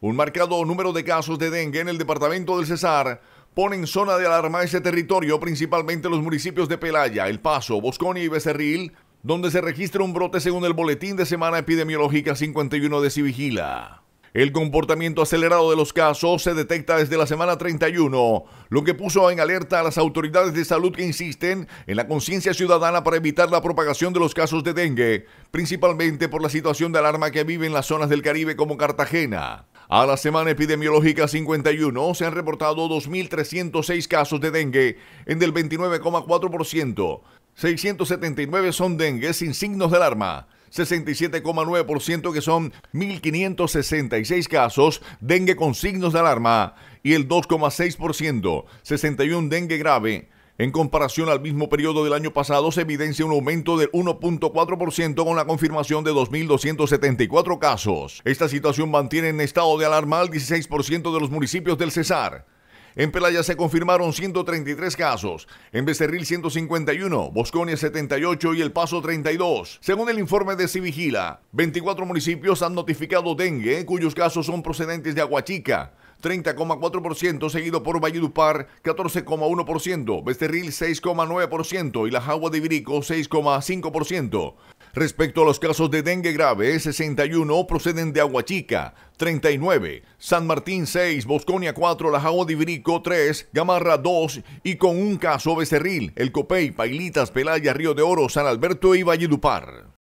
Un marcado número de casos de dengue en el departamento del Cesar pone en zona de alarma ese territorio, principalmente los municipios de Pelaya, El Paso, Bosconia y Becerril, donde se registra un brote según el Boletín de Semana Epidemiológica 51 de Civigila. El comportamiento acelerado de los casos se detecta desde la semana 31, lo que puso en alerta a las autoridades de salud que insisten en la conciencia ciudadana para evitar la propagación de los casos de dengue, principalmente por la situación de alarma que vive en las zonas del Caribe como Cartagena. A la semana epidemiológica 51 se han reportado 2.306 casos de dengue en el 29,4%. 679 son dengue sin signos de alarma. 67,9% que son 1.566 casos dengue con signos de alarma y el 2,6%, 61 dengue grave, en comparación al mismo periodo del año pasado, se evidencia un aumento del 1.4% con la confirmación de 2.274 casos. Esta situación mantiene en estado de alarma al 16% de los municipios del Cesar. En Pelaya se confirmaron 133 casos, en Becerril 151, Bosconia 78 y El Paso 32. Según el informe de Civigila, 24 municipios han notificado dengue, cuyos casos son procedentes de Aguachica. 30,4%, seguido por Valledupar 14,1%, Besterril 6,9% y La Jagua de Ibirico 6,5%. Respecto a los casos de dengue grave, 61 proceden de Aguachica, 39, San Martín 6, Bosconia 4, La Jagua de Ibirico 3, Gamarra 2 y con un caso Becerril, El Copey, Pailitas, Pelaya, Río de Oro, San Alberto y Valledupar.